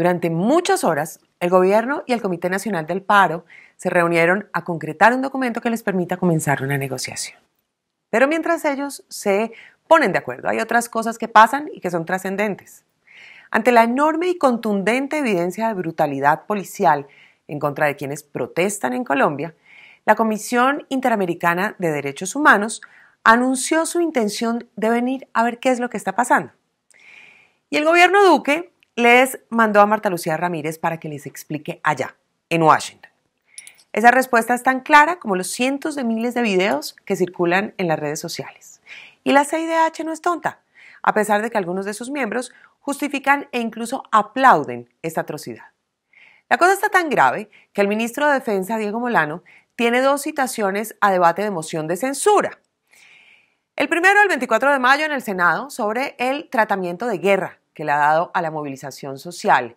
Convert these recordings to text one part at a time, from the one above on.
Durante muchas horas, el gobierno y el Comité Nacional del Paro se reunieron a concretar un documento que les permita comenzar una negociación. Pero mientras ellos se ponen de acuerdo, hay otras cosas que pasan y que son trascendentes. Ante la enorme y contundente evidencia de brutalidad policial en contra de quienes protestan en Colombia, la Comisión Interamericana de Derechos Humanos anunció su intención de venir a ver qué es lo que está pasando. Y el gobierno Duque les mandó a Marta Lucía Ramírez para que les explique allá, en Washington. Esa respuesta es tan clara como los cientos de miles de videos que circulan en las redes sociales. Y la CIDH no es tonta, a pesar de que algunos de sus miembros justifican e incluso aplauden esta atrocidad. La cosa está tan grave que el ministro de Defensa, Diego Molano, tiene dos citaciones a debate de moción de censura. El primero, el 24 de mayo, en el Senado, sobre el tratamiento de guerra que le ha dado a la movilización social.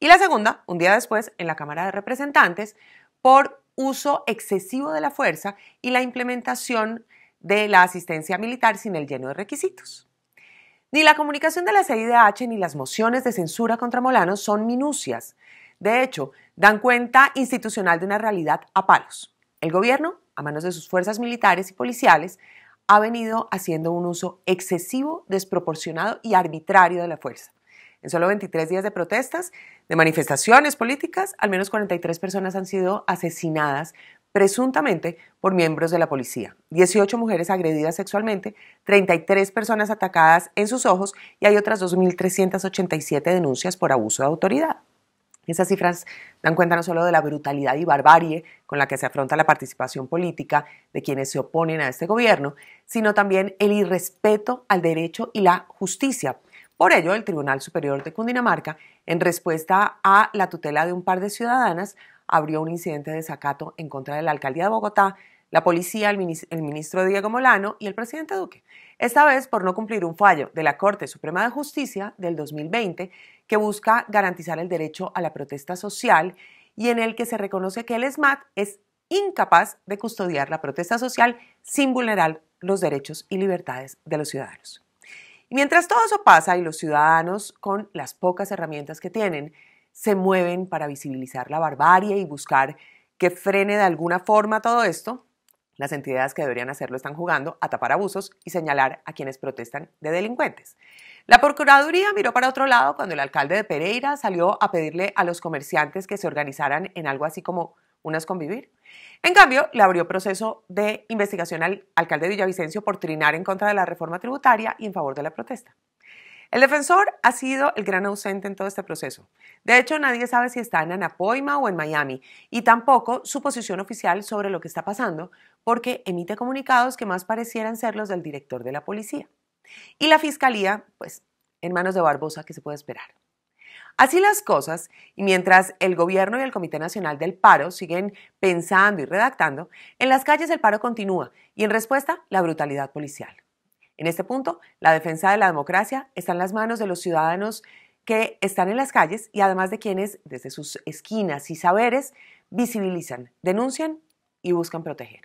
Y la segunda, un día después, en la Cámara de Representantes, por uso excesivo de la fuerza y la implementación de la asistencia militar sin el lleno de requisitos. Ni la comunicación de la CIDH ni las mociones de censura contra Molano son minucias. De hecho, dan cuenta institucional de una realidad a palos. El gobierno, a manos de sus fuerzas militares y policiales, ha venido haciendo un uso excesivo, desproporcionado y arbitrario de la fuerza. En solo 23 días de protestas, de manifestaciones políticas, al menos 43 personas han sido asesinadas presuntamente por miembros de la policía. 18 mujeres agredidas sexualmente, 33 personas atacadas en sus ojos y hay otras 2.387 denuncias por abuso de autoridad. Esas cifras dan cuenta no solo de la brutalidad y barbarie con la que se afronta la participación política de quienes se oponen a este gobierno, sino también el irrespeto al derecho y la justicia. Por ello, el Tribunal Superior de Cundinamarca, en respuesta a la tutela de un par de ciudadanas, abrió un incidente de desacato en contra de la alcaldía de Bogotá la policía, el ministro Diego Molano y el presidente Duque. Esta vez por no cumplir un fallo de la Corte Suprema de Justicia del 2020 que busca garantizar el derecho a la protesta social y en el que se reconoce que el SMAT es incapaz de custodiar la protesta social sin vulnerar los derechos y libertades de los ciudadanos. mientras todo eso pasa y los ciudadanos, con las pocas herramientas que tienen, se mueven para visibilizar la barbarie y buscar que frene de alguna forma todo esto, las entidades que deberían hacerlo están jugando a tapar abusos y señalar a quienes protestan de delincuentes. La Procuraduría miró para otro lado cuando el alcalde de Pereira salió a pedirle a los comerciantes que se organizaran en algo así como unas convivir. En cambio, le abrió proceso de investigación al alcalde de Villavicencio por trinar en contra de la reforma tributaria y en favor de la protesta. El defensor ha sido el gran ausente en todo este proceso. De hecho, nadie sabe si está en Anapoima o en Miami y tampoco su posición oficial sobre lo que está pasando porque emite comunicados que más parecieran ser los del director de la policía. Y la fiscalía, pues, en manos de Barbosa, que se puede esperar? Así las cosas, y mientras el gobierno y el Comité Nacional del Paro siguen pensando y redactando, en las calles el paro continúa y en respuesta la brutalidad policial. En este punto, la defensa de la democracia está en las manos de los ciudadanos que están en las calles y además de quienes desde sus esquinas y saberes visibilizan, denuncian y buscan proteger.